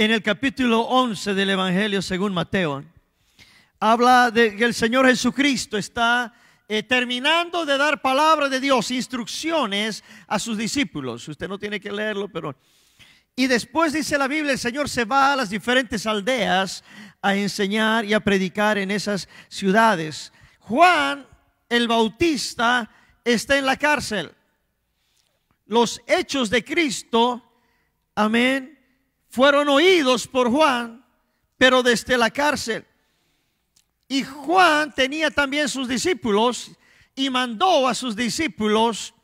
en el capítulo 11 del Evangelio según Mateo. Habla de que el Señor Jesucristo está eh, terminando de dar palabra de Dios, instrucciones a sus discípulos. Usted no tiene que leerlo, pero... Y después dice la Biblia, el Señor se va a las diferentes aldeas a enseñar y a predicar en esas ciudades. Juan el Bautista está en la cárcel. Los hechos de Cristo, amén, fueron oídos por Juan, pero desde la cárcel. Y Juan tenía también sus discípulos y mandó a sus discípulos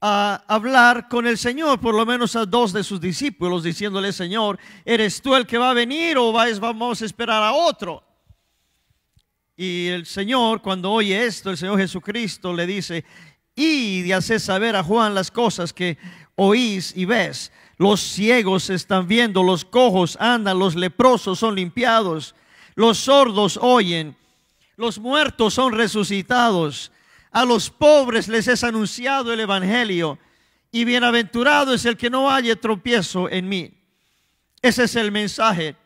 a hablar con el Señor, por lo menos a dos de sus discípulos, diciéndole, Señor, ¿eres tú el que va a venir o vamos a esperar a otro? Y el Señor, cuando oye esto, el Señor Jesucristo le dice, y de hacer saber a Juan las cosas que oís y ves. Los ciegos están viendo, los cojos andan, los leprosos son limpiados, los sordos oyen, los muertos son resucitados, a los pobres les es anunciado el Evangelio y bienaventurado es el que no haya tropiezo en mí. Ese es el mensaje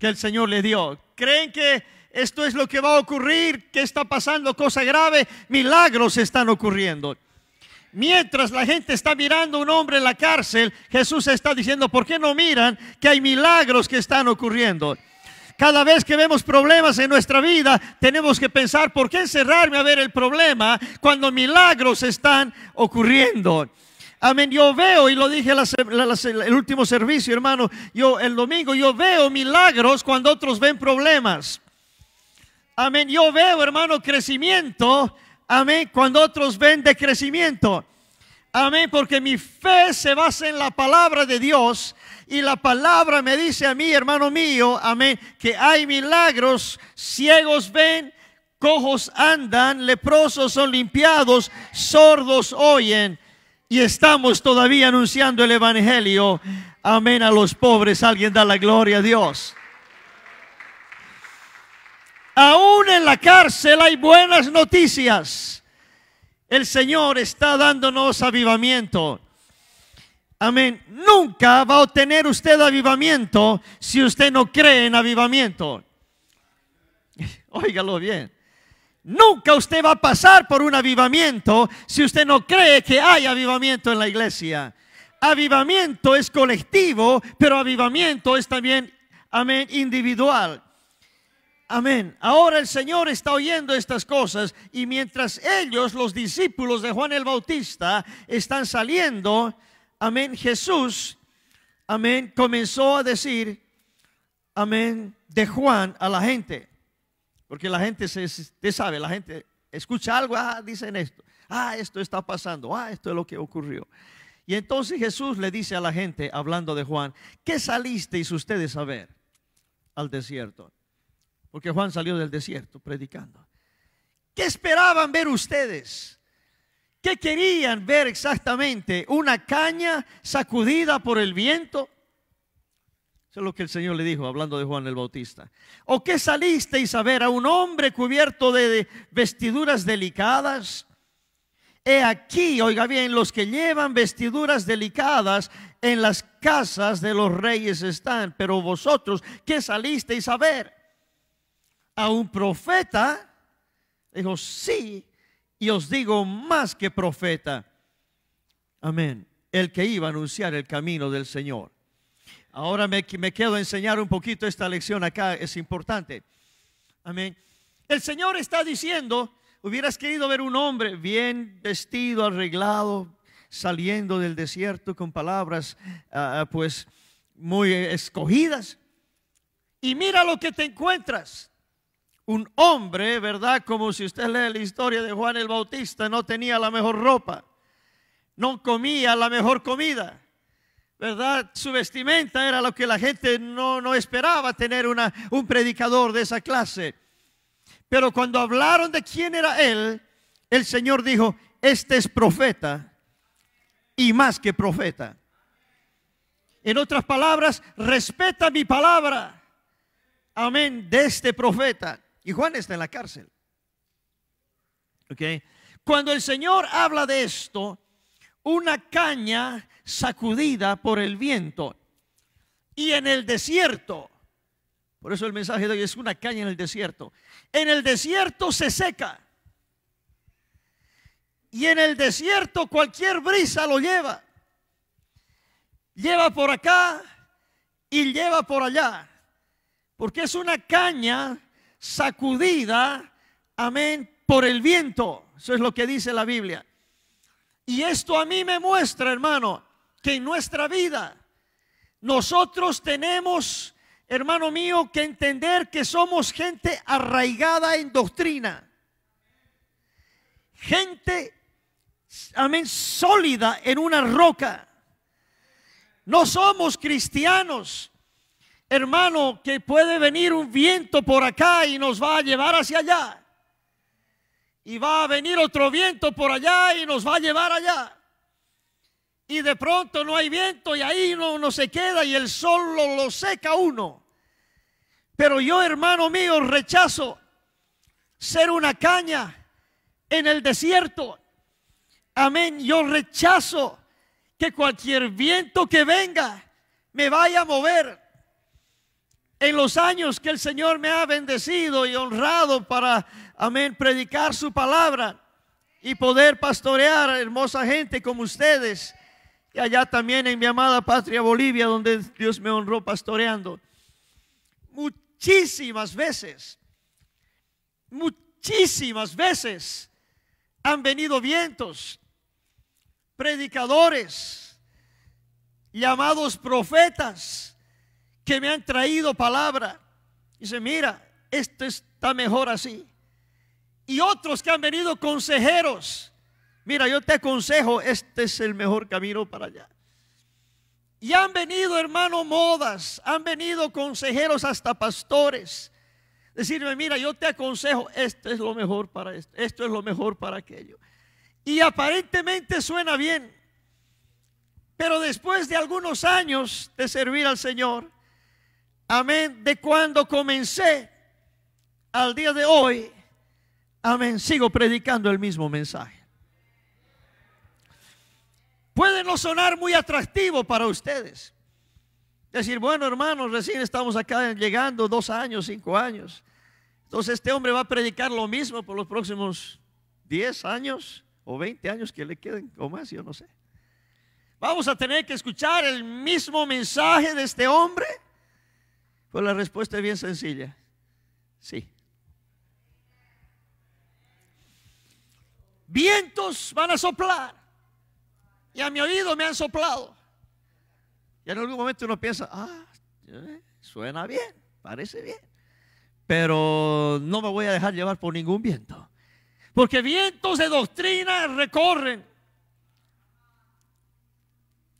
que el Señor le dio. ¿Creen que esto es lo que va a ocurrir? ¿Que está pasando cosa grave? Milagros están ocurriendo. Mientras la gente está mirando a un hombre en la cárcel, Jesús está diciendo, ¿por qué no miran que hay milagros que están ocurriendo? Cada vez que vemos problemas en nuestra vida, tenemos que pensar, ¿por qué encerrarme a ver el problema cuando milagros están ocurriendo? Amén, yo veo, y lo dije el último servicio, hermano, yo el domingo, yo veo milagros cuando otros ven problemas. Amén, yo veo, hermano, crecimiento Amén. Cuando otros ven de crecimiento. Amén. Porque mi fe se basa en la palabra de Dios. Y la palabra me dice a mí, hermano mío, amén, que hay milagros. Ciegos ven, cojos andan, leprosos son limpiados, sordos oyen. Y estamos todavía anunciando el Evangelio. Amén a los pobres. Alguien da la gloria a Dios. Aún en la cárcel hay buenas noticias. El Señor está dándonos avivamiento. Amén. Nunca va a obtener usted avivamiento si usted no cree en avivamiento. Óigalo bien. Nunca usted va a pasar por un avivamiento si usted no cree que hay avivamiento en la iglesia. Avivamiento es colectivo, pero avivamiento es también, amén, individual. Amén. Ahora el Señor está oyendo estas cosas y mientras ellos, los discípulos de Juan el Bautista, están saliendo, amén, Jesús, amén, comenzó a decir, amén, de Juan a la gente. Porque la gente, se, sabe, la gente escucha algo, ah, dicen esto, ah, esto está pasando, ah, esto es lo que ocurrió. Y entonces Jesús le dice a la gente, hablando de Juan, ¿qué salisteis ustedes a ver al desierto? Porque Juan salió del desierto predicando. ¿Qué esperaban ver ustedes? ¿Qué querían ver exactamente? ¿Una caña sacudida por el viento? Eso es lo que el Señor le dijo hablando de Juan el Bautista. ¿O qué salisteis a ver a un hombre cubierto de vestiduras delicadas? He aquí, oiga bien, los que llevan vestiduras delicadas en las casas de los reyes están, pero vosotros, ¿qué salisteis a ver? a un profeta? Dijo, sí, y os digo más que profeta. Amén. El que iba a anunciar el camino del Señor. Ahora me, quedo a enseñar un poquito esta lección acá, es importante. Amén. El Señor está diciendo, hubieras querido ver un hombre bien vestido, arreglado, saliendo del desierto con palabras ah, ah, pues muy escogidas. Y mira lo que te encuentras un hombre, ¿verdad? Como si usted lee la historia de Juan el Bautista, no tenía la mejor ropa, no comía la mejor comida, ¿verdad? Su vestimenta era lo que la gente no, esperaba tener una, un predicador de esa clase. Pero cuando hablaron de quién era él, el Señor dijo, este es profeta y más que profeta. En otras palabras, respeta mi palabra. Amén, de este profeta. Y Juan está en la cárcel. Okay. Cuando el Señor habla de esto, una caña sacudida por el viento y en el desierto, por eso el mensaje de hoy es una caña en el desierto, en el desierto se seca y en el desierto cualquier brisa lo lleva, lleva por acá y lleva por allá, porque es una caña sacudida, amén, por el viento. Eso es lo que dice la Biblia. Y esto a mí me muestra, hermano, que en nuestra vida nosotros tenemos, hermano mío, que entender que somos gente arraigada en doctrina. Gente, amén, sólida en una roca. No somos cristianos hermano, que puede venir un viento por acá y nos va a llevar hacia allá. Y va a venir otro viento por allá y nos va a llevar allá. Y de pronto no hay viento y ahí no, no se queda y el sol lo, lo seca uno. Pero yo, hermano mío, rechazo ser una caña en el desierto. Amén. Yo rechazo que cualquier viento que venga me vaya a mover. En los años que el Señor me ha bendecido y honrado para, amén, predicar su palabra y poder pastorear a hermosa gente como ustedes. Y allá también en mi amada patria Bolivia, donde Dios me honró pastoreando. Muchísimas veces, muchísimas veces han venido vientos, predicadores, llamados profetas que me han traído palabra. Dice, mira, esto está mejor así. Y otros que han venido consejeros. Mira, yo te aconsejo, este es el mejor camino para allá. Y han venido, hermano, modas, han venido consejeros hasta pastores. Decirme, mira, yo te aconsejo, esto es lo mejor para esto, esto es lo mejor para aquello. Y aparentemente suena bien, pero después de algunos años de servir al Señor, Amén. De cuando comencé al día de hoy, amén, sigo predicando el mismo mensaje. Puede no sonar muy atractivo para ustedes. Decir, bueno hermanos, recién estamos acá llegando dos años, cinco años. Entonces este hombre va a predicar lo mismo por los próximos diez años o veinte años que le queden o más, yo no sé. Vamos a tener que escuchar el mismo mensaje de este hombre pues la respuesta es bien sencilla. Sí. Vientos van a soplar. Y a mi oído me han soplado. Y en algún momento uno piensa, ah, eh, suena bien, parece bien. Pero no me voy a dejar llevar por ningún viento. Porque vientos de doctrina recorren.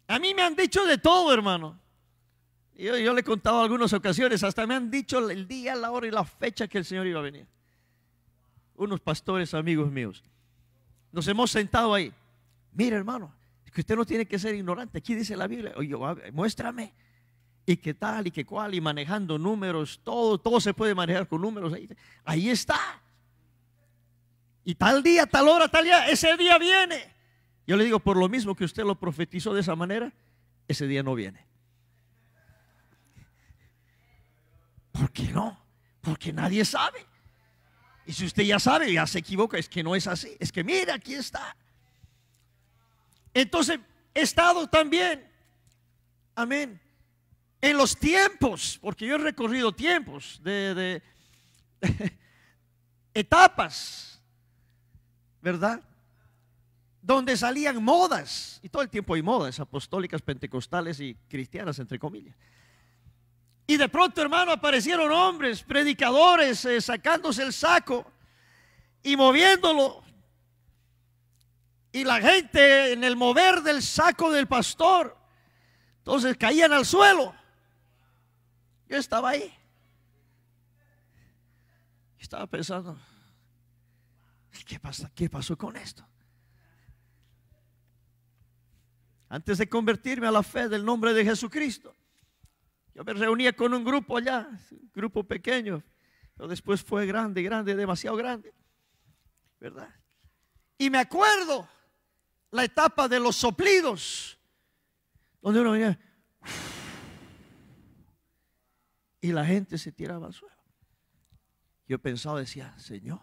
A mí me han dicho de todo, hermano. Yo, le he contado algunas ocasiones, hasta me han dicho el día, la hora y la fecha que el Señor iba a venir. Unos pastores amigos míos. Nos hemos sentado ahí. Mira, hermano, que usted no tiene que ser ignorante. Aquí dice la Biblia, muéstrame. Y qué tal, y qué cual, y manejando números, todo, todo se puede manejar con números. Ahí, ahí está. Y tal día, tal hora, tal día, ese día viene. Yo le digo, por lo mismo que usted lo profetizó de esa manera, ese día no viene. ¿Por qué no? Porque nadie sabe. Y si usted ya sabe, ya se equivoca, es que no es así. Es que mira, aquí está. Entonces, he estado también, amén, en los tiempos, porque yo he recorrido tiempos de etapas, ¿verdad? Donde salían modas, y todo el tiempo hay modas apostólicas, pentecostales y cristianas, entre comillas. Y de pronto, hermano, aparecieron hombres, predicadores, eh, sacándose el saco y moviéndolo. Y la gente en el mover del saco del pastor, entonces caían al suelo. Yo estaba ahí. Estaba pensando, ¿qué pasa? ¿Qué pasó con esto? Antes de convertirme a la fe del nombre de Jesucristo yo me reunía con un grupo allá, un grupo pequeño, pero después fue grande, grande, demasiado grande, ¿verdad? Y me acuerdo la etapa de los soplidos, donde uno venía y la gente se tiraba al suelo. Yo pensaba, decía, Señor,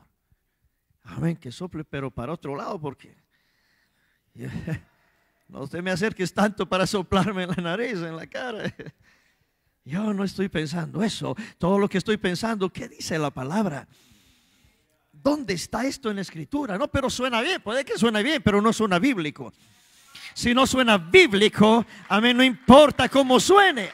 amén, que sople, pero para otro lado, porque no te me acerques tanto para soplarme en la nariz, en la cara. Yo no estoy pensando eso. Todo lo que estoy pensando, ¿qué dice la palabra? ¿Dónde está esto en la escritura? No, pero suena bien, puede que suene bien, pero no suena bíblico. Si no suena bíblico, a mí no importa cómo suene.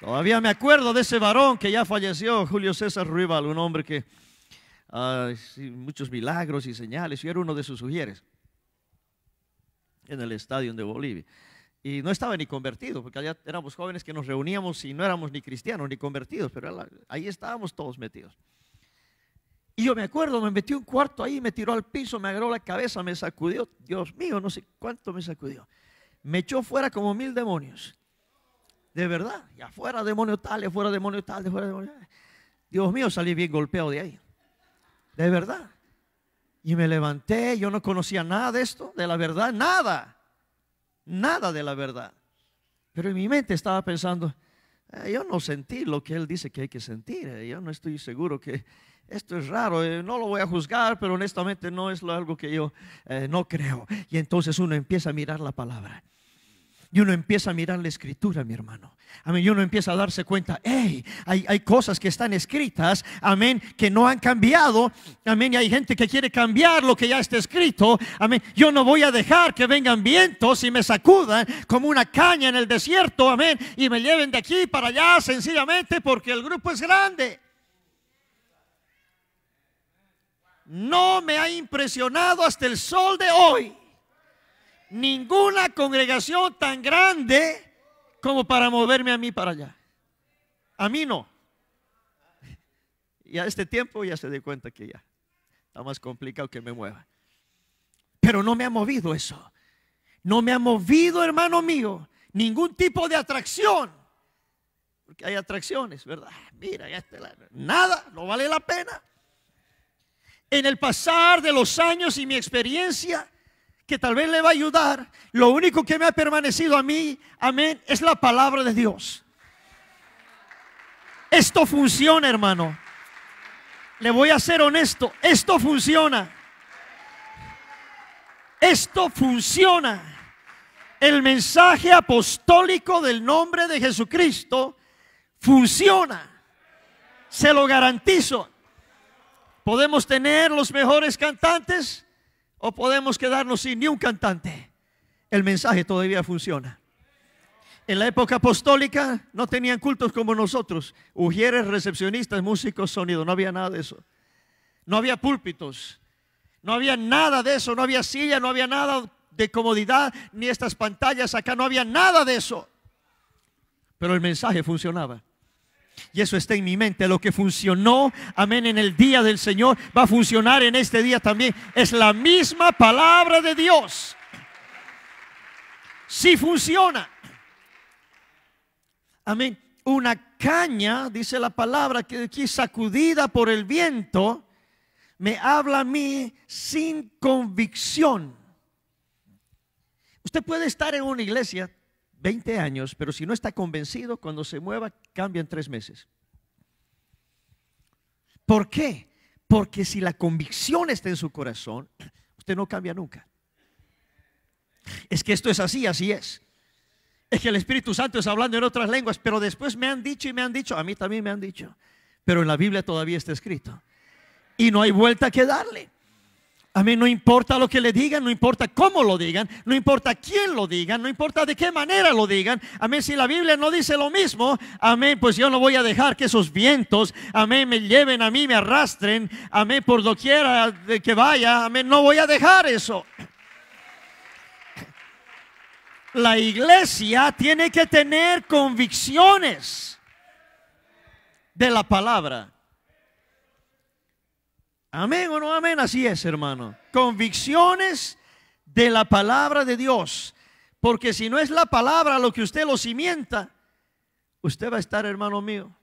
Todavía me acuerdo de ese varón que ya falleció, Julio César Ruibal, un hombre que muchos milagros y señales, yo era uno de sus sugieres en el estadio de Bolivia. Y no estaba ni convertido, porque allá éramos jóvenes que nos reuníamos y no éramos ni cristianos ni convertidos, pero ahí estábamos todos metidos. Y yo me acuerdo, me metí un cuarto ahí, me tiró al piso, me agarró la cabeza, me sacudió. Dios mío, no sé cuánto me sacudió. Me echó fuera como mil demonios. De verdad, y afuera demonio tal, afuera demonio tal, afuera demonio tal. Dios mío, salí bien golpeado de ahí. De verdad. Y me levanté, yo no conocía nada de esto, de la verdad, nada, nada de la verdad. Pero en mi mente estaba pensando, eh, yo no sentí lo que él dice que hay que sentir, eh, yo no estoy seguro que esto es raro, eh, no lo voy a juzgar, pero honestamente no es algo que yo no creo. Y entonces uno empieza a mirar la palabra. Y uno empieza a mirar la escritura, mi hermano. Amén. Y uno empieza a darse cuenta, hey, hay, cosas que están escritas, amén, que no han cambiado. Amén. Y hay gente que quiere cambiar lo que ya está escrito. Amén. Yo no voy a dejar que vengan vientos y me sacudan como una caña en el desierto. Amén. Y me lleven de aquí para allá sencillamente porque el grupo es grande. No me ha impresionado hasta el sol de hoy ninguna congregación tan grande como para moverme a mí para allá. A mí no. Y a este tiempo ya se di cuenta que ya está más complicado que me mueva. Pero no me ha movido eso. No me ha movido, hermano mío, ningún tipo de atracción. Porque hay atracciones, ¿verdad? Ah, mira, ya nada, no vale la pena. En el pasar de los años y mi experiencia, que tal vez le va a ayudar, lo único que me ha permanecido a mí, amén, es la palabra de Dios. Esto funciona, hermano. Le voy a ser honesto, esto funciona. Esto funciona. El mensaje apostólico del nombre de Jesucristo funciona. Se lo garantizo. Podemos tener los mejores cantantes, o podemos quedarnos sin ni un cantante. El mensaje todavía funciona. En la época apostólica no tenían cultos como nosotros. Ujieres, recepcionistas, músicos, sonido. No había nada de eso. No había púlpitos. No había nada de eso. No había silla, no había nada de comodidad, ni estas pantallas acá. No había nada de eso. Pero el mensaje funcionaba. Y eso está en mi mente. Lo que funcionó, amén, en el día del Señor, va a funcionar en este día también. Es la misma palabra de Dios. Si funciona. Amén. Una caña, dice la palabra, que aquí sacudida por el viento, me habla a mí sin convicción. Usted puede estar en una iglesia 20 años, pero si no está convencido, cuando se mueva, cambia en tres meses. ¿Por qué? Porque si la convicción está en su corazón, usted no cambia nunca. Es que esto es así, así es. Es que el Espíritu Santo es hablando en otras lenguas, pero después me han dicho y me han dicho, a mí también me han dicho, pero en la Biblia todavía está escrito. Y no hay vuelta que darle. Amén, no importa lo que le digan, no importa cómo lo digan, no importa quién lo digan, no importa de qué manera lo digan. Amén, si la Biblia no dice lo mismo, amén, pues yo no voy a dejar que esos vientos, amén, me lleven a mí, me arrastren, amén, por doquiera que vaya, amén, no voy a dejar eso. La iglesia tiene que tener convicciones de la palabra. Amén o no amén, así es, hermano. Convicciones de la palabra de Dios. Porque si no es la palabra lo que usted lo cimienta, usted va a estar, hermano mío,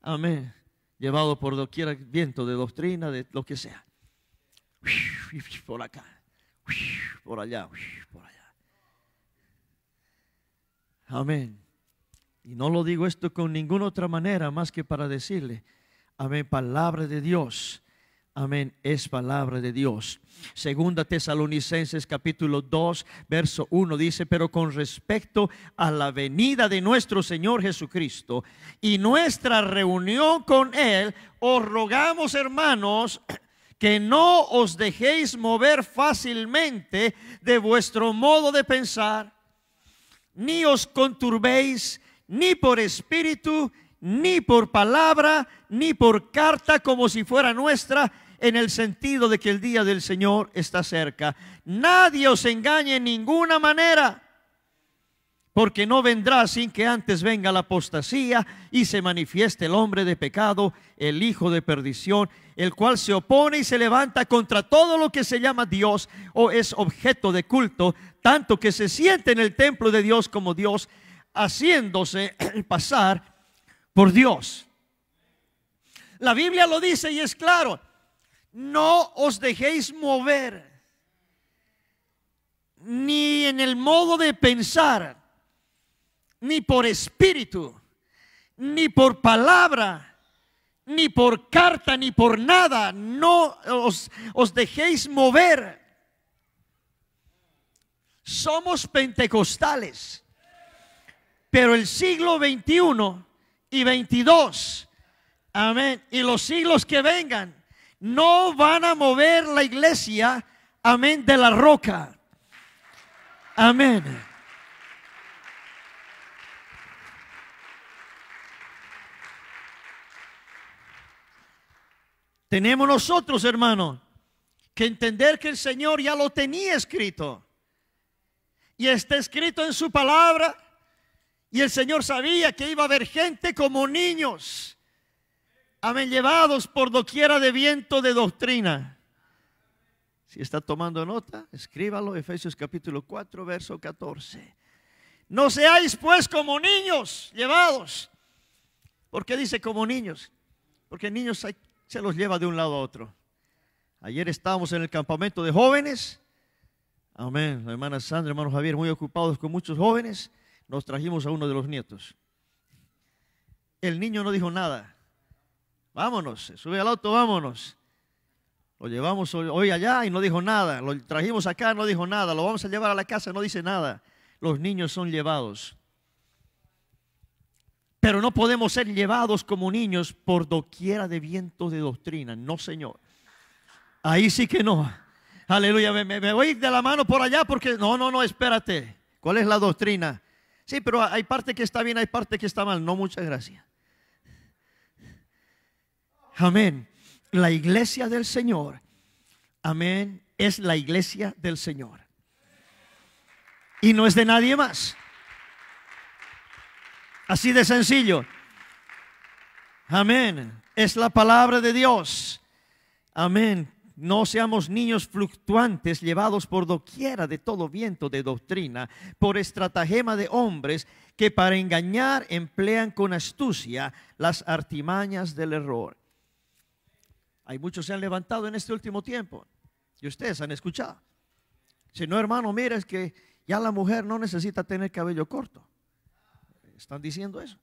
amén, llevado por cualquier viento de doctrina, de lo que sea. Por acá, por allá, por allá. Amén. Y no lo digo esto con ninguna otra manera más que para decirle, amén, palabra de Dios Amén. Es palabra de Dios. Segunda Tesalonicenses capítulo 2, verso 1 dice, pero con respecto a la venida de nuestro Señor Jesucristo y nuestra reunión con Él, os rogamos hermanos que no os dejéis mover fácilmente de vuestro modo de pensar, ni os conturbéis, ni por espíritu, ni por palabra, ni por carta como si fuera nuestra, en el sentido de que el día del Señor está cerca. Nadie os engañe en ninguna manera, porque no vendrá sin que antes venga la apostasía y se manifieste el hombre de pecado, el hijo de perdición, el cual se opone y se levanta contra todo lo que se llama Dios o es objeto de culto, tanto que se siente en el templo de Dios como Dios, haciéndose pasar por Dios. La Biblia lo dice y es claro no os dejéis mover ni en el modo de pensar, ni por espíritu, ni por palabra, ni por carta, ni por nada. No os, os dejéis mover. Somos pentecostales, pero el siglo 21 y 22, amén, y los siglos que vengan, no van a mover la iglesia, amén, de la roca. Amén. Tenemos nosotros, hermano, que entender que el Señor ya lo tenía escrito. Y está escrito en su palabra. Y el Señor sabía que iba a haber gente como niños amén, llevados por doquiera de viento de doctrina. Si está tomando nota, escríbalo, Efesios capítulo 4, verso 14. No seáis pues como niños llevados. ¿Por qué dice como niños? Porque niños se los lleva de un lado a otro. Ayer estábamos en el campamento de jóvenes. Amén. La hermana Sandra, hermano Javier, muy ocupados con muchos jóvenes. Nos trajimos a uno de los nietos. El niño no dijo nada. Vámonos, sube al auto, vámonos. Lo llevamos hoy allá y no dijo nada. Lo trajimos acá, no dijo nada. Lo vamos a llevar a la casa, no dice nada. Los niños son llevados. Pero no podemos ser llevados como niños por doquiera de vientos de doctrina. No, Señor. Ahí sí que no. Aleluya. me, voy de la mano por allá porque no, no, no, espérate. ¿Cuál es la doctrina? Sí, pero hay parte que está bien, hay parte que está mal. No, muchas gracias. Amén. La iglesia del Señor. Amén. Es la iglesia del Señor. Y no es de nadie más. Así de sencillo. Amén. Es la palabra de Dios. Amén. No seamos niños fluctuantes llevados por doquiera de todo viento de doctrina, por estratagema de hombres que para engañar emplean con astucia las artimañas del error. Hay muchos que se han levantado en este último tiempo. Y ustedes han escuchado. Si no, hermano, mira, es que ya la mujer no necesita tener cabello corto. Están diciendo eso.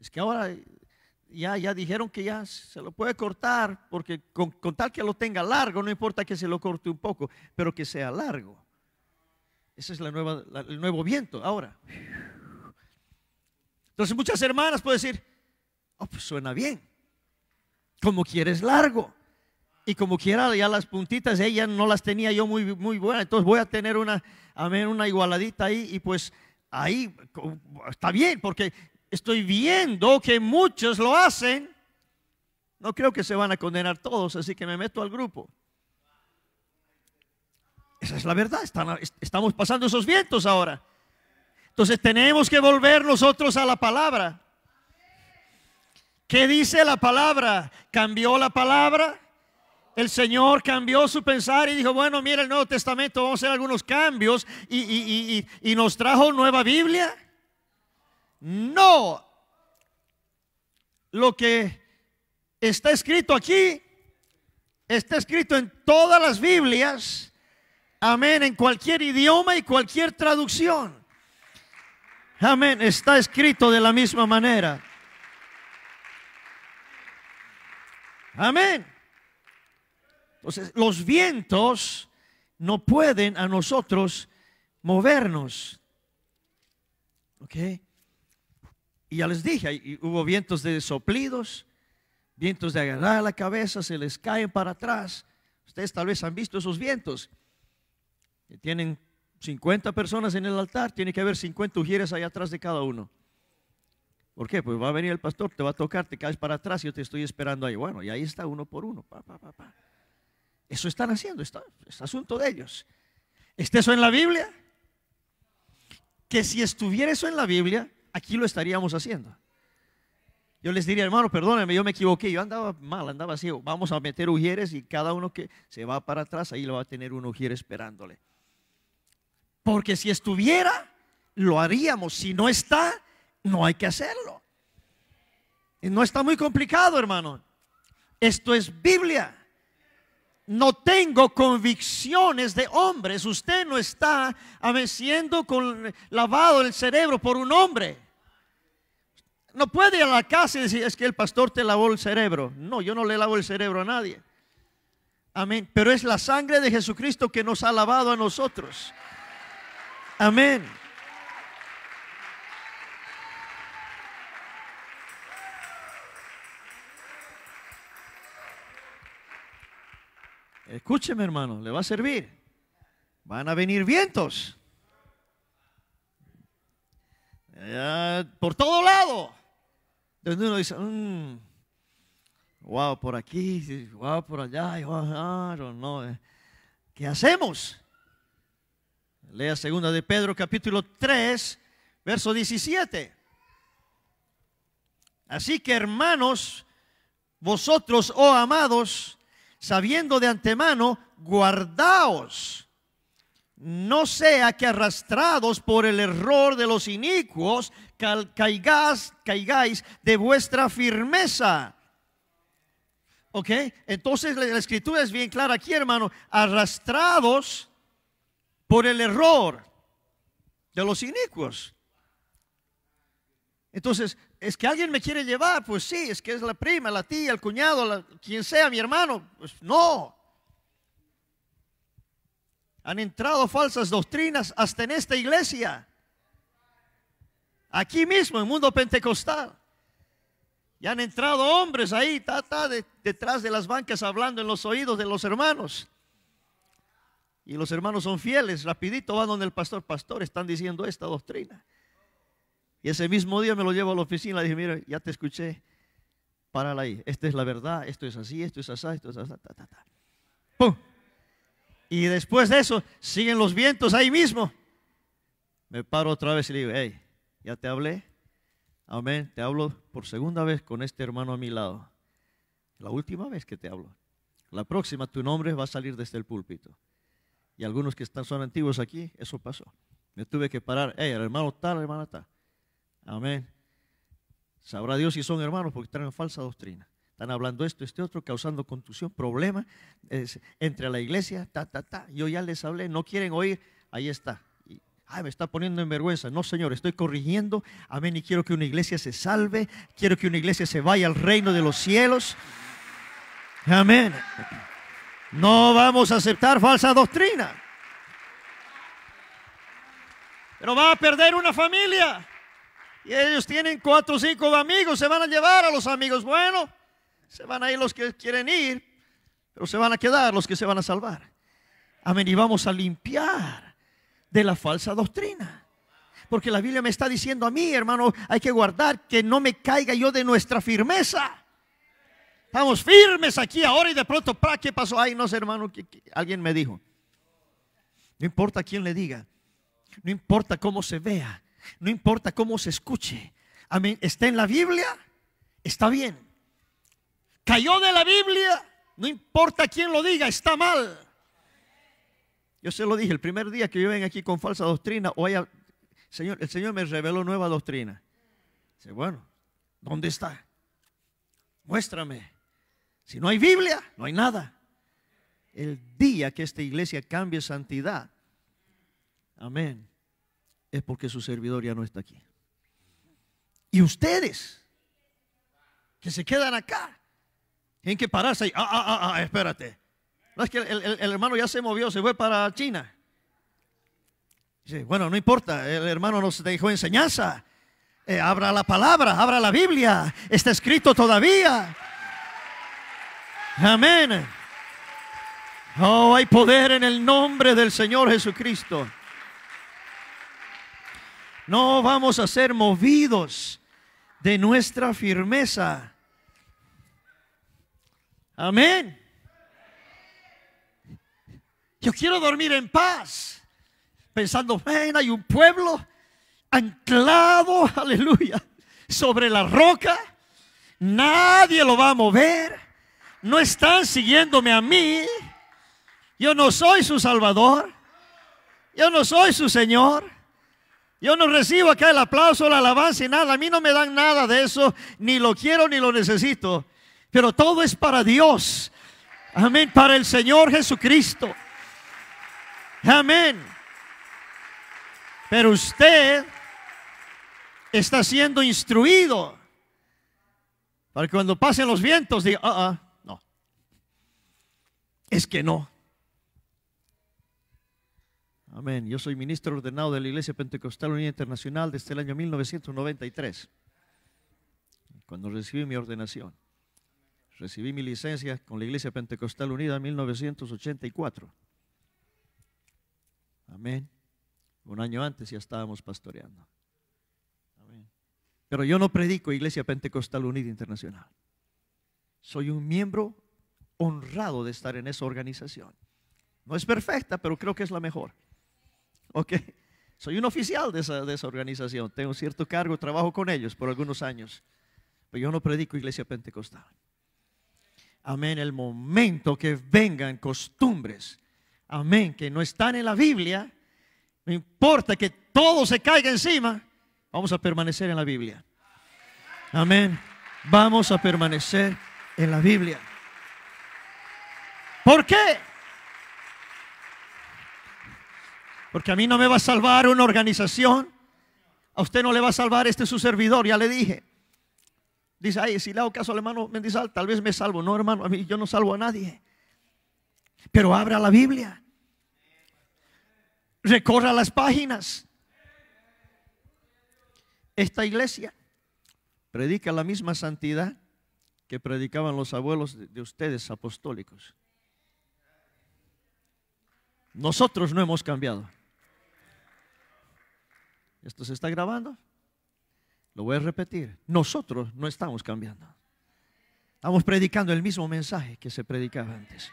Es que ahora ya, ya dijeron que ya se lo puede cortar, porque con, tal que lo tenga largo, no importa que se lo corte un poco, pero que sea largo. Ese es el nuevo viento ahora. Entonces muchas hermanas pueden decir, oh, pues suena bien. Como quieres largo y como quiera ya las puntitas, ella no las tenía yo muy, muy buenas, entonces voy a tener una, una igualadita ahí y pues ahí está bien, porque estoy viendo que muchos lo hacen. No creo que se van a condenar todos, así que me meto al grupo. Esa es la verdad, estamos pasando esos vientos ahora. Entonces tenemos que volver nosotros a la palabra. ¿Qué dice la palabra? ¿Cambió la palabra? el Señor cambió su pensar y dijo, bueno, mira el Nuevo Testamento, vamos a hacer algunos cambios y, y nos trajo nueva Biblia. No, lo que está escrito aquí está escrito en todas las Biblias, amén, en cualquier idioma y cualquier traducción. Amén, está escrito de la misma manera. Amén los vientos no pueden a nosotros movernos. ¿Ok? Y ya les dije, hubo vientos de soplidos, vientos de agarrar la cabeza, se les caen para atrás. Ustedes tal vez han visto esos vientos. tienen 50 personas en el altar, tiene que haber 50 ujieres allá atrás de cada uno. ¿Por qué? Pues va a venir el pastor, te va a tocar, te caes para atrás y yo te estoy esperando ahí. Bueno, y ahí está uno por uno. Pa, pa, pa, eso están haciendo, está, es asunto de ellos. ¿Está eso en la Biblia? Que si estuviera eso en la Biblia, aquí lo estaríamos haciendo. Yo les diría, hermano, perdónenme, yo me equivoqué, yo andaba mal, andaba así, vamos a meter ujieres y cada uno que se va para atrás, ahí lo va a tener un ujier esperándole. Porque si estuviera, lo haríamos, si no está, no hay que hacerlo. no está muy complicado, hermano. Esto es Biblia no tengo convicciones de hombres. Usted no está siendo con, lavado el cerebro por un hombre. No puede ir a la casa y decir, es que el pastor te lavó el cerebro. No, yo no le lavo el cerebro a nadie. Amén. Pero es la sangre de Jesucristo que nos ha lavado a nosotros. Amén. Escúcheme, hermano, le va a servir. Van a venir vientos. por todo lado. Donde uno dice, wow, mm, por aquí, wow, por allá, wow, no. Eh. ¿Qué hacemos? Lea segunda de Pedro capítulo 3, verso 17. Así que hermanos, vosotros, oh amados, sabiendo de antemano, guardaos, no sea que arrastrados por el error de los inicuos caigáis, caigáis de vuestra firmeza. ¿Ok? Entonces la, la escritura es bien clara aquí, hermano, arrastrados por el error de los inicuos. Entonces, es que alguien me quiere llevar, pues sí, es que es la prima, la tía, el cuñado, quien sea, mi hermano, pues no. Han entrado falsas doctrinas hasta en esta iglesia, aquí mismo, en el mundo pentecostal. Y han entrado hombres ahí, ta, detrás de las bancas, hablando en los oídos de los hermanos. Y los hermanos son fieles, rapidito van donde el pastor, pastor, están diciendo esta doctrina. Y ese mismo día me lo llevo a la oficina y dije, mira, ya te escuché, párala ahí, esta es la verdad, esto es así, esto es así, esto es así, ¡Pum! Y después de eso, siguen los vientos ahí mismo. Me paro otra vez y le digo, hey, ya te hablé, amén, te hablo por segunda vez con este hermano a mi lado. La última vez que te hablo. La próxima, tu nombre va a salir desde el púlpito. Y algunos que están, son antiguos aquí, eso pasó. Me tuve que parar, hey, hermano tal, hermana tal. Amén. Sabrá Dios si son hermanos porque están en falsa doctrina. Están hablando esto, este otro, causando contusión, problemas entre la iglesia, ta, ta, ta. Yo ya les hablé, no quieren oír, ahí está. me está poniendo en vergüenza. No, Señor, estoy corrigiendo. Amén. Y quiero que una iglesia se salve. Quiero que una iglesia se vaya al reino de los cielos. Amén. No vamos a aceptar falsa doctrina. Pero va a perder una familia. Y ellos tienen cuatro o cinco amigos, se van a llevar a los amigos. Bueno, se van a ir los que quieren ir, pero se van a quedar los que se van a salvar. Amén. Y vamos a limpiar de la falsa doctrina. Porque la Biblia me está diciendo a mí, hermano, hay que guardar que no me caiga yo de nuestra firmeza. Estamos firmes aquí ahora y de pronto, ¿para qué pasó? Ay, no sé, hermano, alguien me dijo. No importa quién le diga, no importa cómo se vea, no importa cómo se escuche. Amén. Está en la Biblia, está bien. Cayó de la Biblia, no importa quién lo diga, está mal. Yo se lo dije el primer día que yo ven aquí con falsa doctrina o Señor, el Señor me reveló nueva doctrina. Dice, bueno, ¿dónde está? Muéstrame. Si no hay Biblia, no hay nada. El día que esta iglesia cambie santidad. Amén es porque su servidor ya no está aquí. Y ustedes, que se quedan acá, ¿en que pararse ah, ah, ah, ah, espérate. No es que el, hermano ya se movió, se fue para China. bueno, no importa, el hermano nos dejó enseñanza. Eh, abra la palabra, abra la Biblia. Está escrito todavía. Amén. Oh, hay poder en el nombre del Señor Jesucristo. No vamos a ser movidos de nuestra firmeza. Amén. Yo quiero dormir en paz, pensando, ven, hay un pueblo anclado, aleluya, sobre la roca. Nadie lo va a mover. No están siguiéndome a mí. Yo no soy su Salvador. Yo no soy su Señor. Yo no recibo acá el aplauso, la alabanza y nada. A mí no me dan nada de eso, ni lo quiero ni lo necesito. Pero todo es para Dios. Amén, para el Señor Jesucristo. Amén. Pero usted está siendo instruido para que cuando pasen los vientos diga, ah, ah no. Es que no. Amén. Yo soy ministro ordenado de la Iglesia Pentecostal Unida Internacional desde el año 1993, cuando recibí mi ordenación. Recibí mi licencia con la Iglesia Pentecostal Unida en 1984. Amén. Un año antes ya estábamos pastoreando. Amén. Pero yo no predico Iglesia Pentecostal Unida Internacional. Soy un miembro honrado de estar en esa organización. No es perfecta, pero creo que es la mejor. ¿ok? Soy un oficial de esa, organización, tengo cierto cargo, trabajo con ellos por algunos años, pero yo no predico iglesia pentecostal. Amén, el momento que vengan costumbres, amén, que no están en la Biblia, no importa que todo se caiga encima, vamos a permanecer en la Biblia. Amén, vamos a permanecer en la Biblia. ¿Por qué? Porque a mí no me va a salvar una organización. A usted no le va a salvar este su servidor, ya le dije. Dice, ay, si le hago caso al hermano Mendizal, tal vez me salvo. No, hermano, a mí yo no salvo a nadie. Pero abra la Biblia. Recorra las páginas. Esta iglesia predica la misma santidad que predicaban los abuelos de ustedes apostólicos. Nosotros no hemos cambiado. Esto se está grabando. Lo voy a repetir. Nosotros no estamos cambiando. Estamos predicando el mismo mensaje que se predicaba antes.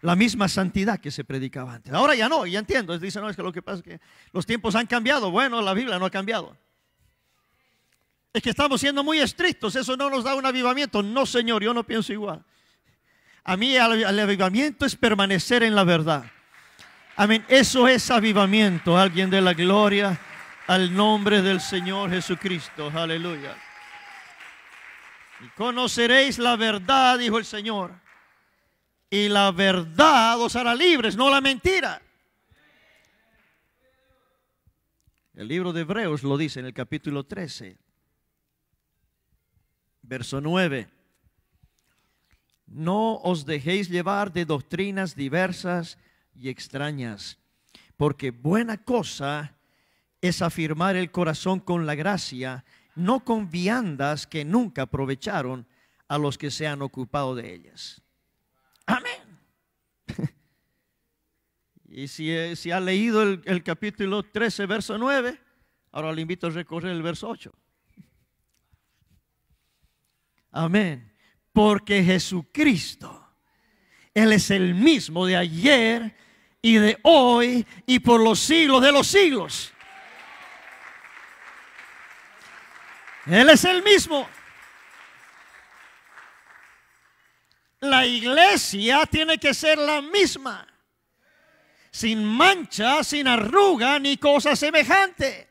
La misma santidad que se predicaba antes. Ahora ya no, ya entiendo. Dice, no, es que lo que pasa es que los tiempos han cambiado. Bueno, la Biblia no ha cambiado. Es que estamos siendo muy estrictos. Eso no nos da un avivamiento. No, Señor, yo no pienso igual. A mí el avivamiento es permanecer en la verdad. Amén. Eso es avivamiento. Alguien de la gloria al nombre del Señor Jesucristo. Aleluya. Y conoceréis la verdad, dijo el Señor. Y la verdad os hará libres, no la mentira. El libro de Hebreos lo dice en el capítulo 13, verso 9. No os dejéis llevar de doctrinas diversas y extrañas, porque buena cosa es afirmar el corazón con la gracia, no con viandas que nunca aprovecharon a los que se han ocupado de ellas. Amén. y eh, si, ha leído el, el, capítulo 13, verso 9, ahora le invito a recorrer el verso 8. Amén. Porque Jesucristo, Él es el mismo de ayer y de hoy y por los siglos de los siglos. Él es el mismo. La iglesia tiene que ser la misma, sin mancha, sin arruga, ni cosa semejante.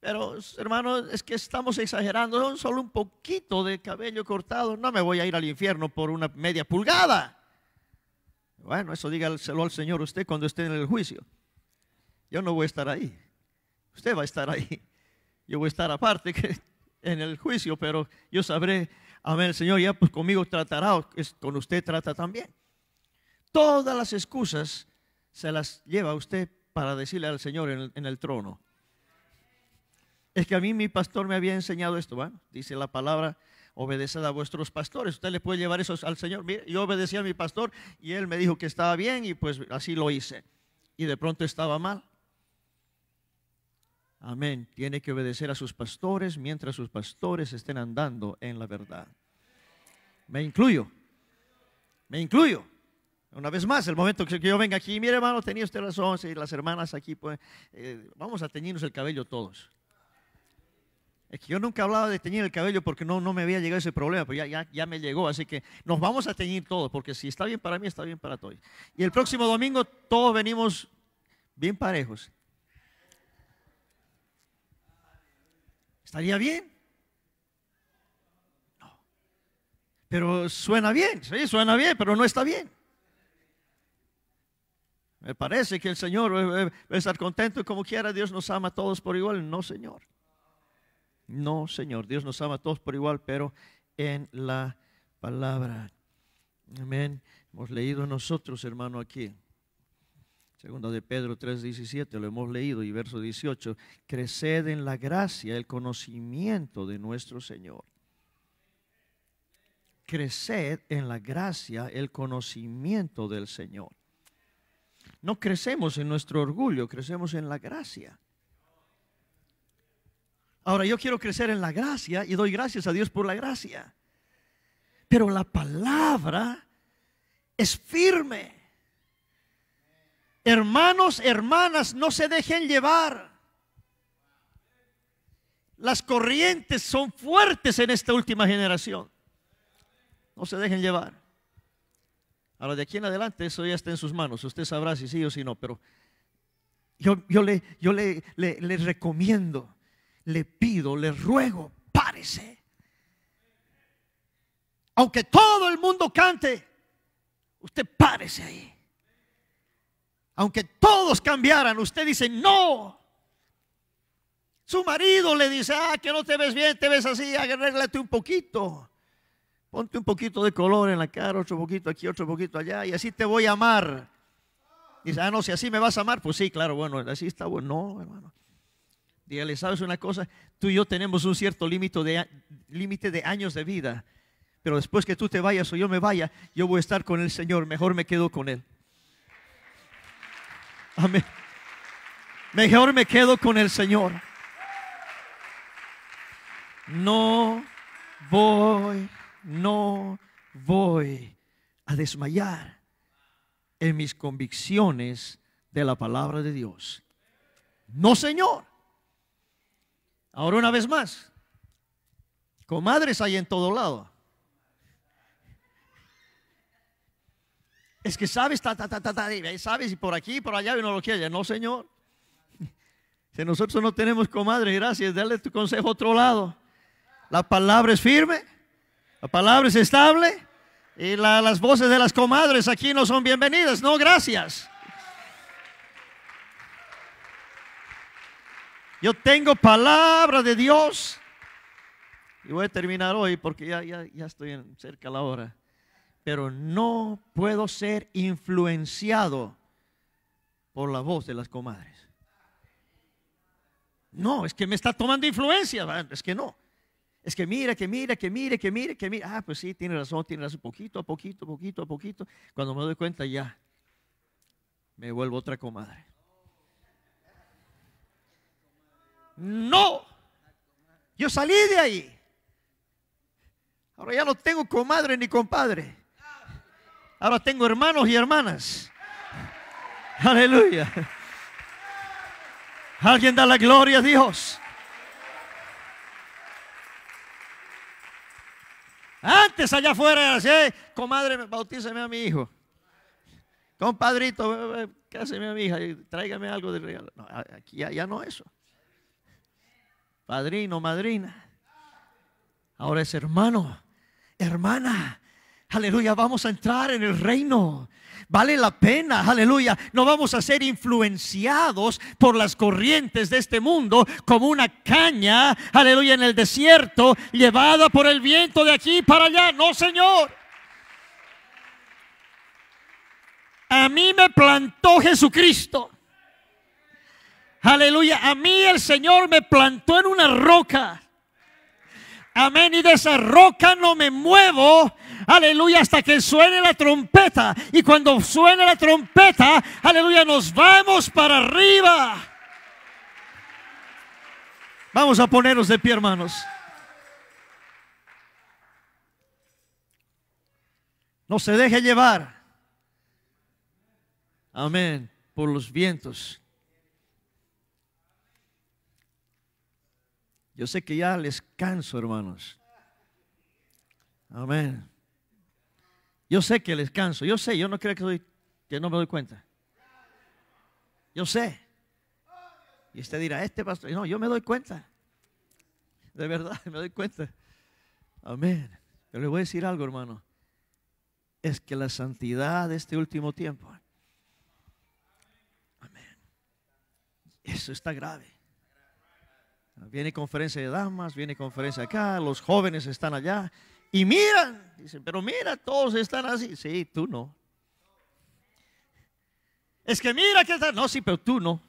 Pero hermanos, es que estamos exagerando, solo un poquito de cabello cortado, no me voy a ir al infierno por una media pulgada. Bueno, eso dígaselo al Señor usted cuando esté en el juicio. Yo no voy a estar ahí, usted va a estar ahí. Yo voy a estar aparte en el juicio, pero yo sabré, amén, el Señor ya pues conmigo tratará, con usted trata también. Todas las excusas se las lleva usted para decirle al Señor en el, trono. Es que a mí mi pastor me había enseñado esto, ¿va? Dice la palabra, obedeced a vuestros pastores. Usted le puede llevar eso al Señor. Mire, yo obedecía a mi pastor y él me dijo que estaba bien y pues así lo hice. Y de pronto estaba mal. Amén. Tiene que obedecer a sus pastores mientras sus pastores estén andando en la verdad. Me incluyo. Me incluyo. Una vez más, el momento que yo venga aquí, mire hermano, tenía usted razón, y las hermanas aquí, pues, eh, vamos a teñirnos el cabello todos. Es que yo nunca hablaba de teñir el cabello porque no, no me había llegado ese problema, pero pues ya, ya, me llegó, así que nos vamos a teñir todos, porque si está bien para mí, está bien para todos. Y el próximo domingo todos venimos bien parejos, ¿Estaría bien? No. Pero suena bien, sí, suena bien, pero no está bien. Me parece que el Señor va eh, a eh, estar contento como quiera. Dios nos ama a todos por igual. No, Señor. No, Señor. Dios nos ama a todos por igual, pero en la palabra. Amén. Hemos leído nosotros, hermano, aquí. Segundo de Pedro 3:17, lo hemos leído, y verso 18, creced en la gracia, el conocimiento de nuestro Señor. Creced en la gracia, el conocimiento del Señor. No crecemos en nuestro orgullo, crecemos en la gracia. Ahora yo quiero crecer en la gracia y doy gracias a Dios por la gracia. Pero la palabra es firme Hermanos, hermanas, no se dejen llevar. Las corrientes son fuertes en esta última generación. No se dejen llevar. Ahora de aquí en adelante eso ya está en sus manos. Usted sabrá si sí o si no, pero yo, yo, le, yo le recomiendo, le pido, le ruego, párese. Aunque todo el mundo cante, usted párese ahí aunque todos cambiaran, usted dice, no. Su marido le dice, ah, que no te ves bien, te ves así, arréglate un poquito. Ponte un poquito de color en la cara, otro poquito aquí, otro poquito allá, y así te voy a amar. Dice, ah, no, si así me vas a amar, pues sí, claro, bueno, así está bueno. No, hermano. Dígale, ¿sabes una cosa? Tú y yo tenemos un cierto límite de, límite de años de vida, pero después que tú te vayas o yo me vaya, yo voy a estar con el Señor, mejor me quedo con Él. Amén. Mejor me quedo con el Señor. No voy, no voy a desmayar en mis convicciones de la palabra de Dios. No, Señor. Ahora una vez más, comadres hay en todo lado. es que sabes, ta, ta, ta, ta, y sabes, y por aquí, por allá, y no lo quieres. No, Señor. Si nosotros no tenemos comadres gracias, dale tu consejo a otro lado. La palabra es firme, la palabra es estable, y las voces de las comadres aquí no son bienvenidas. No, gracias. Yo tengo palabra de Dios. Y voy a terminar hoy porque ya, ya estoy cerca la hora pero no puedo ser influenciado por la voz de las comadres. No, es que me está tomando influencia, es que no. Es que mira, que mira, que mire, que mire, que mire. Ah, pues sí, tiene razón, tiene razón. Poquito a poquito, poquito a poquito. Cuando me doy cuenta ya, me vuelvo otra comadre. No, yo salí de ahí. Ahora ya no tengo comadre ni compadre. Ahora tengo hermanos y hermanas. Aleluya. Alguien da la gloria a Dios. Antes allá afuera era así, comadre, bautízame a mi hijo. Compadrito, eh, eh, cáseme a mi hija tráigame algo de regalo. aquí ya no eso. Padrino, madrina. Ahora es hermano, hermana Aleluya, vamos a entrar en el reino. Vale la pena, aleluya. No vamos a ser influenciados por las corrientes de este mundo como una caña, aleluya, en el desierto, llevada por el viento de aquí para allá. No, Señor. A mí me plantó Jesucristo. Aleluya. A mí el Señor me plantó en una roca. Amén. Y de esa roca no me muevo aleluya, hasta que suene la trompeta. Y cuando suene la trompeta, aleluya, nos vamos para arriba. Vamos a ponernos de pie, hermanos. No se deje llevar. Amén. Por los vientos. Yo sé que ya les canso, hermanos. Amén. Yo sé que les canso. Yo sé, yo no creo que, que no me doy cuenta. Yo sé. Y usted dirá, este pastor. No, yo me doy cuenta. De verdad, me doy cuenta. Amén. Pero le voy a decir algo, hermano. Es que la santidad de este último tiempo. Amén. Eso está grave. Viene conferencia de damas, viene conferencia acá, los jóvenes están allá y miran, dicen, pero mira, todos están así. Sí, tú no. Es que mira que está. No, sí, pero tú no.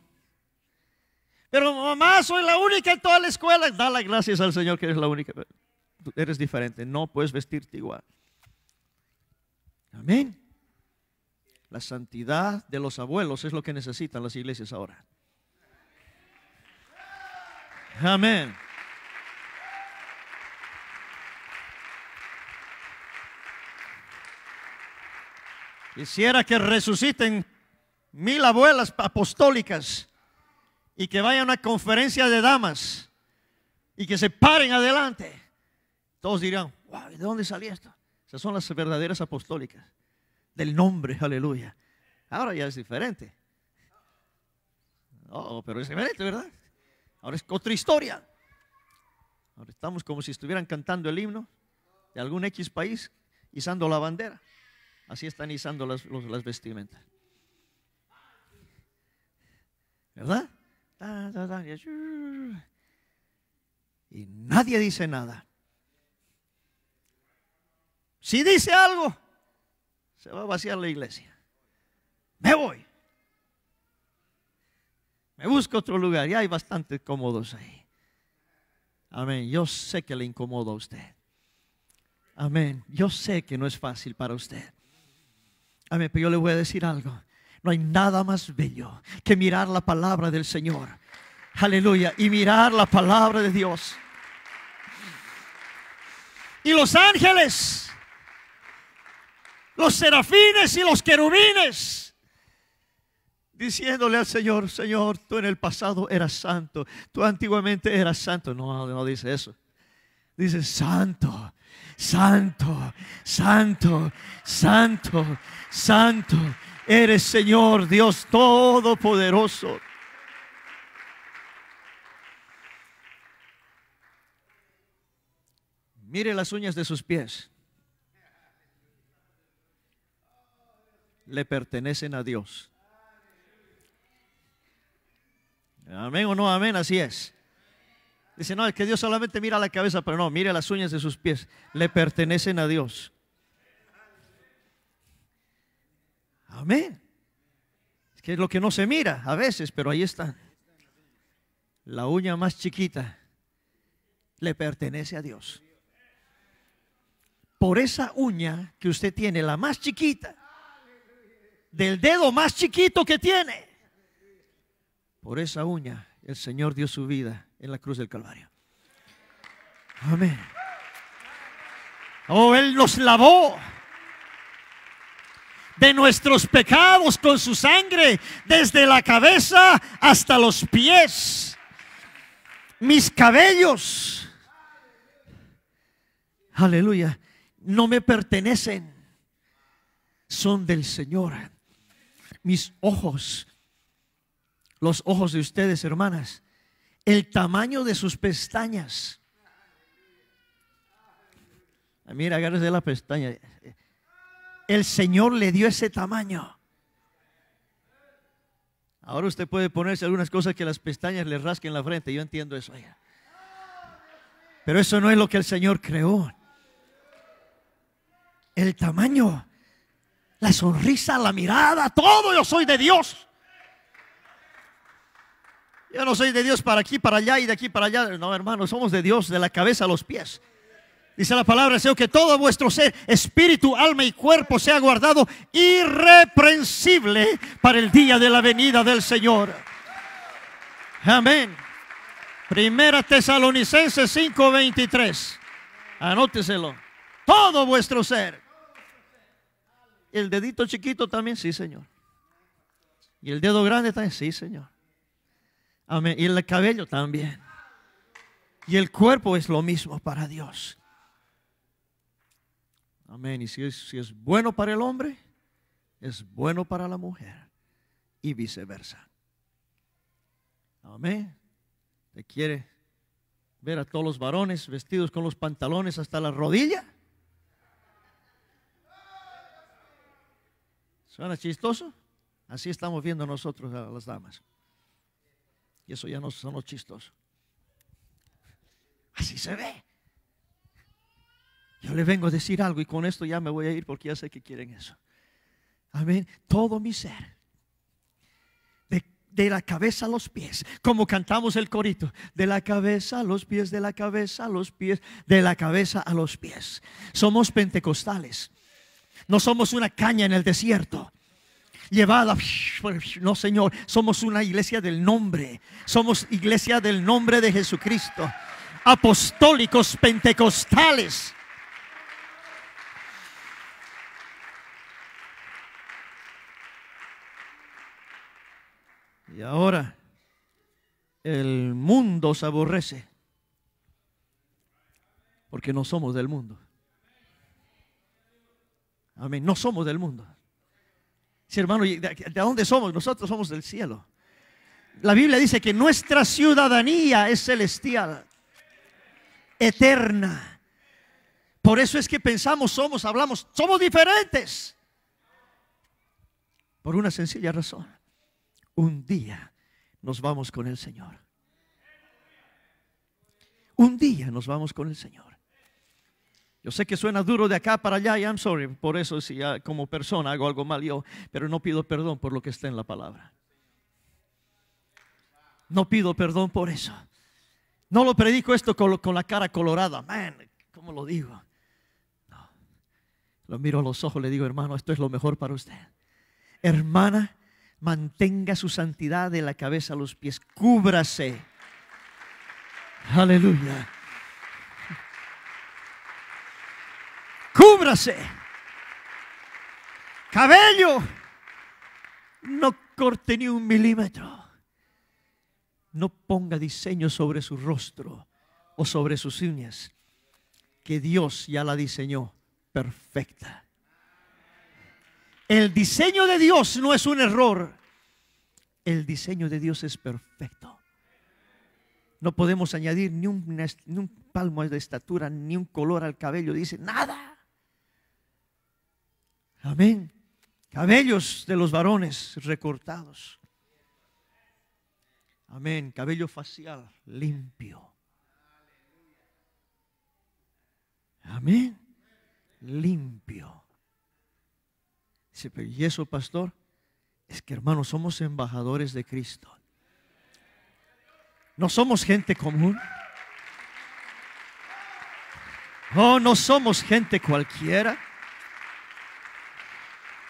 Pero mamá, soy la única en toda la escuela. Da las gracias al Señor que eres la única. Eres diferente. No puedes vestirte igual. Amén. La santidad de los abuelos es lo que necesitan las iglesias ahora. Amén. Quisiera que resuciten mil abuelas apostólicas y que vayan a una conferencia de damas y que se paren adelante. Todos dirán, ¿de dónde salió esto? Esas son las verdaderas apostólicas. Del nombre, aleluya. Ahora ya es diferente. Oh, pero es diferente, ¿verdad? Ahora es otra historia. Ahora estamos como si estuvieran cantando el himno de algún X país, izando la bandera. Así están izando las, vestimentas. ¿Verdad? Y nadie dice nada. Si dice algo, se va a vaciar la iglesia. Me voy. Me busco otro lugar. Y hay bastante cómodos ahí. Amén. Yo sé que le incomoda a usted. Amén. Yo sé que no es fácil para usted. Amén, pero yo le voy a decir algo. No hay nada más bello que mirar la palabra del Señor. Aleluya. Y mirar la palabra de Dios. Y los ángeles, los serafines y los querubines diciéndole al Señor, Señor, tú en el pasado eras santo, tú antiguamente eras santo. No, no dice eso. Dice, santo, santo, santo, santo, santo. Eres Señor, Dios Todopoderoso. Mire las uñas de sus pies. Le pertenecen a Dios. Amén o no, amén, así es. Dice, no, es que Dios solamente mira la cabeza, pero no, mire las uñas de sus pies. Le pertenecen a Dios. Amén. Es que es lo que no se mira a veces, pero ahí está. La uña más chiquita le pertenece a Dios. Por esa uña que usted tiene, la más chiquita, del dedo más chiquito que tiene, por esa uña el Señor dio su vida en la cruz del Calvario. Amén. Oh, Él nos lavó de nuestros pecados con su sangre, desde la cabeza hasta los pies, mis cabellos. Aleluya, no me pertenecen, son del Señor. Mis ojos, los ojos de ustedes, hermanas, el tamaño de sus pestañas. Ah, mira, agárrese la pestaña. El Señor le dio ese tamaño. Ahora usted puede ponerse algunas cosas que las pestañas le rasquen la frente. Yo entiendo eso. Pero eso no es lo que el Señor creó. El tamaño, la sonrisa, la mirada, todo yo soy de Dios. Yo no soy de Dios para aquí, para allá y de aquí para allá. No, hermano, somos de Dios de la cabeza a los pies. Dice la palabra, Señor que todo vuestro ser, espíritu, alma y cuerpo sea guardado irreprensible para el día de la venida del Señor. Amén. Primera Tesalonicenses 5:23. Anóteselo. Todo vuestro ser. El dedito chiquito también, sí, Señor. Y el dedo grande también, sí, Señor. Amén. Y el cabello también. Y el cuerpo es lo mismo para Dios. Amén. Y si es, si es bueno para el hombre, es bueno para la mujer. Y viceversa. Amén. Te quiere ver a todos los varones vestidos con los pantalones hasta la rodilla. ¿Suena chistoso? Así estamos viendo nosotros a las damas eso ya no son los chistos. Así se ve. Yo le vengo a decir algo y con esto ya me voy a ir porque ya sé que quieren eso. Amén. Todo mi ser. De, de, la cabeza a los pies. Como cantamos el corito. De la cabeza a los pies, de la cabeza a los pies, de la cabeza a los pies. Somos pentecostales. No somos una caña en el desierto llevada. No, Señor, somos una iglesia del nombre. Somos iglesia del nombre de Jesucristo. Apostólicos pentecostales. Y ahora el mundo se aborrece porque no somos del mundo. Amén, no somos del mundo. Sí, hermano, ¿de dónde somos? Nosotros somos del cielo. La Biblia dice que nuestra ciudadanía es celestial, eterna. Por eso es que pensamos, somos, hablamos, somos diferentes. Por una sencilla razón. Un día nos vamos con el Señor. Un día nos vamos con el Señor. Yo sé que suena duro de acá para allá y I'm sorry. Por eso si como persona hago algo mal yo, pero no pido perdón por lo que está en la palabra. No pido perdón por eso. No lo predico esto con, la cara colorada. Man, ¿cómo lo digo? Lo miro a los ojos, le digo, hermano, esto es lo mejor para usted. Hermana, mantenga su santidad de la cabeza a los pies. Cúbrase. Aleluya. Cúbrase. Cabello. No corte ni un milímetro. No ponga diseño sobre su rostro o sobre sus uñas, que Dios ya la diseñó perfecta. El diseño de Dios no es un error. El diseño de Dios es perfecto. No podemos añadir ni un, palmo de estatura, ni un color al cabello. Dice, nada. Amén. Cabellos de los varones recortados. Amén. Cabello facial limpio. Amén. Limpio. ¿y eso, pastor? Es que, hermanos, somos embajadores de Cristo. No somos gente común. No, oh, no somos gente cualquiera.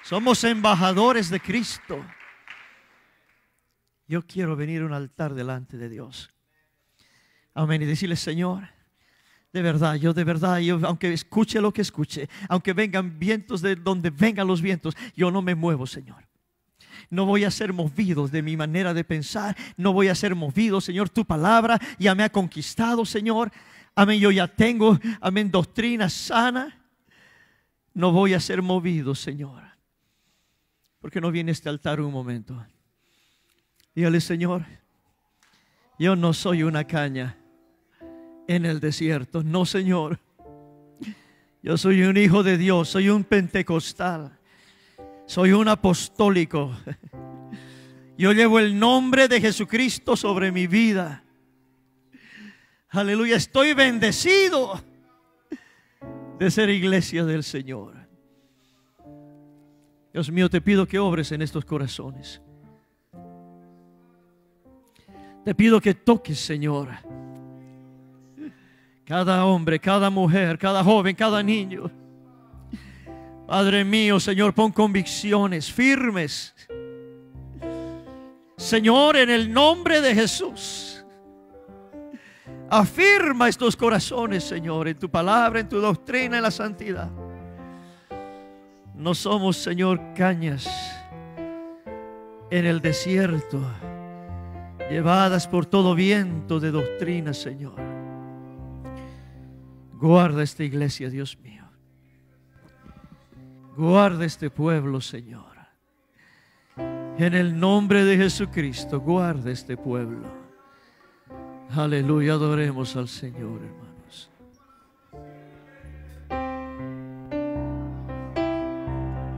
Somos embajadores de Cristo. Yo quiero venir a un altar delante de Dios. Amén. Y decirle, Señor, de verdad, yo de verdad, yo, aunque escuche lo que escuche, aunque vengan vientos de donde vengan los vientos, yo no me muevo, Señor. No voy a ser movido de mi manera de pensar. No voy a ser movido, Señor. Tu palabra ya me ha conquistado, Señor. Amén. Yo ya tengo, amén, doctrina sana. No voy a ser movido, Señor porque no viene este altar un momento? Dígale, Señor, yo no soy una caña en el desierto. No, Señor. Yo soy un hijo de Dios, soy un pentecostal, soy un apostólico. Yo llevo el nombre de Jesucristo sobre mi vida. Aleluya, estoy bendecido de ser iglesia del Señor. Dios mío, te pido que obres en estos corazones. Te pido que toques, Señor, cada hombre, cada mujer, cada joven, cada niño. Padre mío, Señor, pon convicciones firmes. Señor, en el nombre de Jesús, afirma estos corazones, Señor, en tu palabra, en tu doctrina, en la santidad. No somos, Señor, cañas en el desierto, llevadas por todo viento de doctrina, Señor. Guarda esta iglesia, Dios mío. Guarda este pueblo, Señor. En el nombre de Jesucristo, guarda este pueblo. Aleluya, adoremos al Señor,